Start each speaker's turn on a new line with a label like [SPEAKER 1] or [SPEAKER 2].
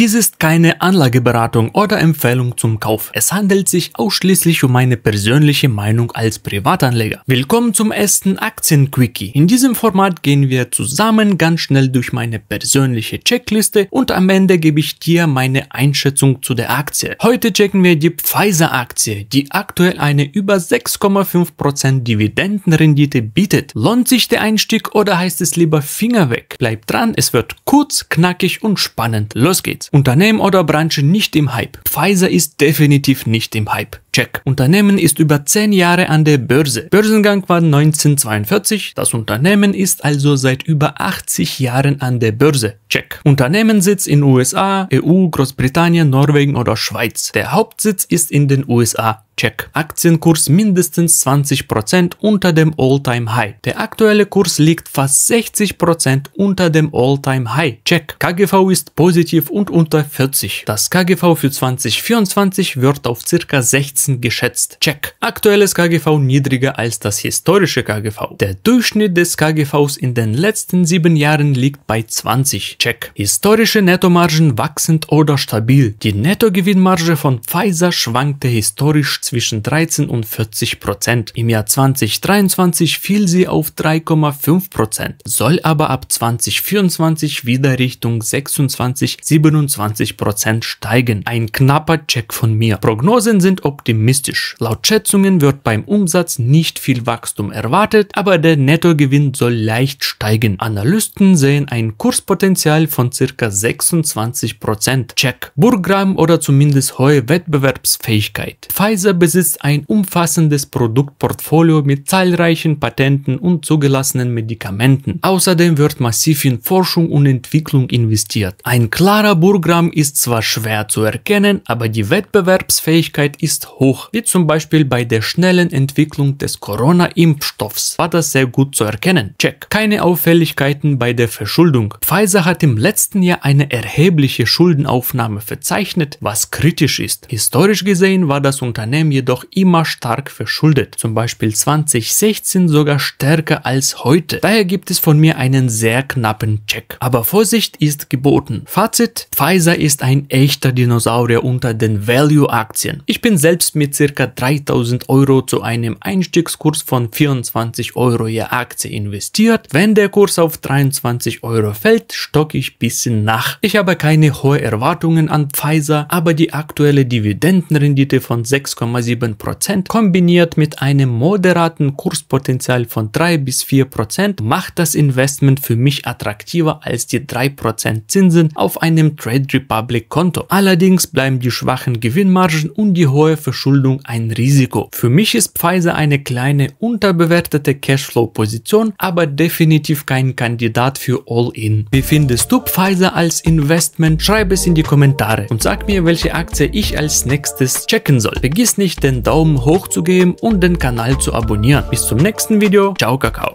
[SPEAKER 1] Dies ist keine Anlageberatung oder Empfehlung zum Kauf. Es handelt sich ausschließlich um meine persönliche Meinung als Privatanleger. Willkommen zum ersten Aktienquickie. In diesem Format gehen wir zusammen ganz schnell durch meine persönliche Checkliste und am Ende gebe ich dir meine Einschätzung zu der Aktie. Heute checken wir die Pfizer-Aktie, die aktuell eine über 6,5% Dividendenrendite bietet. Lohnt sich der Einstieg oder heißt es lieber Finger weg? Bleibt dran, es wird kurz, knackig und spannend. Los geht's! Unternehmen oder Branche nicht im Hype. Pfizer ist definitiv nicht im Hype. Check. Unternehmen ist über 10 Jahre an der Börse. Börsengang war 1942. Das Unternehmen ist also seit über 80 Jahren an der Börse. Check. Unternehmenssitz in USA, EU, Großbritannien, Norwegen oder Schweiz. Der Hauptsitz ist in den USA. Check. Aktienkurs mindestens 20% unter dem All-Time-High. Der aktuelle Kurs liegt fast 60% unter dem All-Time-High. Check. KGV ist positiv und unter 40. Das KGV für 2024 wird auf ca. 60 Kompetenzen geschätzt. Check. Aktuelles KGV niedriger als das historische KGV. Der Durchschnitt des KGVs in den letzten sieben Jahren liegt bei 20. Check. Historische Nettomargen wachsend oder stabil. Die Nettogewinnmarge von Pfizer schwankte historisch zwischen 13 und 40 Prozent. Im Jahr 2023 fiel sie auf 3,5 Prozent, soll aber ab 2024 wieder Richtung 26, 27 Prozent steigen. Ein knapper Check von mir. Prognosen sind optimistisch optimistisch. Laut Schätzungen wird beim Umsatz nicht viel Wachstum erwartet, aber der Nettogewinn soll leicht steigen. Analysten sehen ein Kurspotenzial von circa 26%. Check. Burgram oder zumindest hohe Wettbewerbsfähigkeit. Pfizer besitzt ein umfassendes Produktportfolio mit zahlreichen Patenten und zugelassenen Medikamenten. Außerdem wird massiv in Forschung und Entwicklung investiert. Ein klarer Burgram ist zwar schwer zu erkennen, aber die Wettbewerbsfähigkeit ist hoch hoch. Wie zum Beispiel bei der schnellen Entwicklung des Corona-Impfstoffs war das sehr gut zu erkennen. Check. Keine Auffälligkeiten bei der Verschuldung. Pfizer hat im letzten Jahr eine erhebliche Schuldenaufnahme verzeichnet, was kritisch ist. Historisch gesehen war das Unternehmen jedoch immer stark verschuldet, zum Beispiel 2016 sogar stärker als heute. Daher gibt es von mir einen sehr knappen Check. Aber Vorsicht ist geboten. Fazit, Pfizer ist ein echter Dinosaurier unter den Value-Aktien. Ich bin selbst selbst mit ca. 3000 Euro zu einem Einstiegskurs von 24 Euro je Aktie investiert. Wenn der Kurs auf 23 Euro fällt, stocke ich bisschen nach. Ich habe keine hohen Erwartungen an Pfizer, aber die aktuelle Dividendenrendite von 6,7% kombiniert mit einem moderaten Kurspotenzial von 3 bis 4% macht das Investment für mich attraktiver als die 3% Zinsen auf einem Trade Republic Konto. Allerdings bleiben die schwachen Gewinnmargen und die hohe Verschuldung Verschuldung ein Risiko. Für mich ist Pfizer eine kleine unterbewertete Cashflow-Position, aber definitiv kein Kandidat für All-In. Wie findest du Pfizer als Investment? Schreib es in die Kommentare und sag mir, welche Aktie ich als nächstes checken soll. Vergiss nicht, den Daumen hoch zu geben und den Kanal zu abonnieren. Bis zum nächsten Video. Ciao, Kakao.